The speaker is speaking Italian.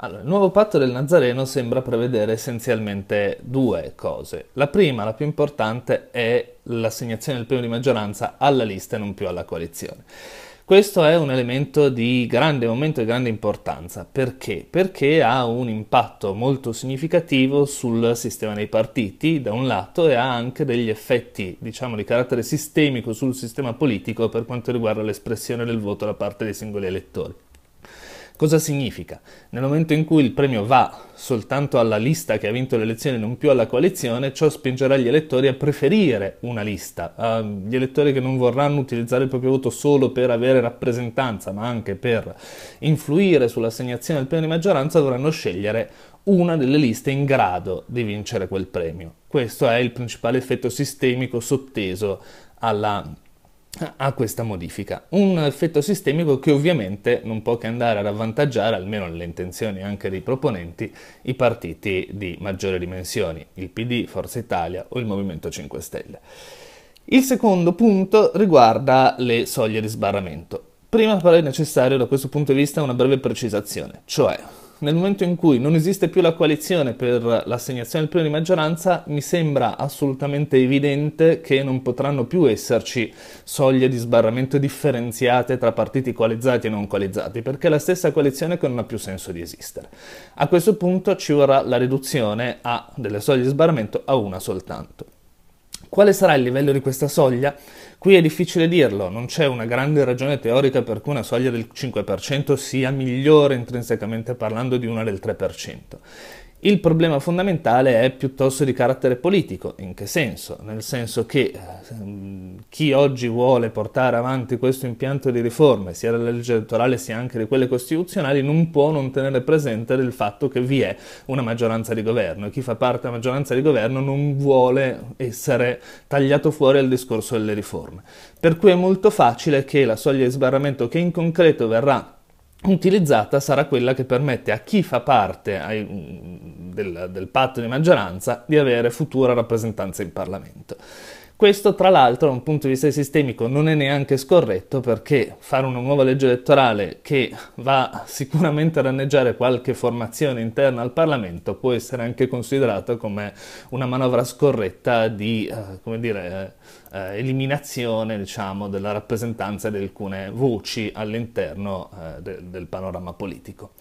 Allora, il nuovo patto del Nazareno sembra prevedere essenzialmente due cose. La prima, la più importante, è l'assegnazione del premio di maggioranza alla lista e non più alla coalizione. Questo è un elemento di grande momento e grande importanza. Perché? Perché ha un impatto molto significativo sul sistema dei partiti, da un lato, e ha anche degli effetti, diciamo, di carattere sistemico sul sistema politico per quanto riguarda l'espressione del voto da parte dei singoli elettori. Cosa significa? Nel momento in cui il premio va soltanto alla lista che ha vinto le elezioni e non più alla coalizione, ciò spingerà gli elettori a preferire una lista. Uh, gli elettori che non vorranno utilizzare il proprio voto solo per avere rappresentanza, ma anche per influire sull'assegnazione del premio di maggioranza, dovranno scegliere una delle liste in grado di vincere quel premio. Questo è il principale effetto sistemico sotteso alla a questa modifica. Un effetto sistemico che ovviamente non può che andare ad avvantaggiare, almeno le intenzioni anche dei proponenti, i partiti di maggiore dimensioni, il PD, Forza Italia o il Movimento 5 Stelle. Il secondo punto riguarda le soglie di sbarramento. Prima però è necessario da questo punto di vista una breve precisazione, cioè nel momento in cui non esiste più la coalizione per l'assegnazione del premio di maggioranza, mi sembra assolutamente evidente che non potranno più esserci soglie di sbarramento differenziate tra partiti coalizzati e non coalizzati, perché è la stessa coalizione che non ha più senso di esistere. A questo punto ci vorrà la riduzione a, delle soglie di sbarramento a una soltanto. Quale sarà il livello di questa soglia? Qui è difficile dirlo, non c'è una grande ragione teorica per cui una soglia del 5% sia migliore intrinsecamente parlando di una del 3%. Il problema fondamentale è piuttosto di carattere politico, in che senso? Nel senso che eh, chi oggi vuole portare avanti questo impianto di riforme, sia della legge elettorale sia anche di quelle costituzionali, non può non tenere presente il fatto che vi è una maggioranza di governo e chi fa parte della maggioranza di governo non vuole essere tagliato fuori al discorso delle riforme. Per cui è molto facile che la soglia di sbarramento che in concreto verrà utilizzata sarà quella che permette a chi fa parte ai, del, del patto di maggioranza di avere futura rappresentanza in Parlamento. Questo tra l'altro da un punto di vista sistemico non è neanche scorretto perché fare una nuova legge elettorale che va sicuramente a danneggiare qualche formazione interna al Parlamento può essere anche considerato come una manovra scorretta di eh, dire, eh, eliminazione diciamo, della rappresentanza di alcune voci all'interno eh, de- del panorama politico.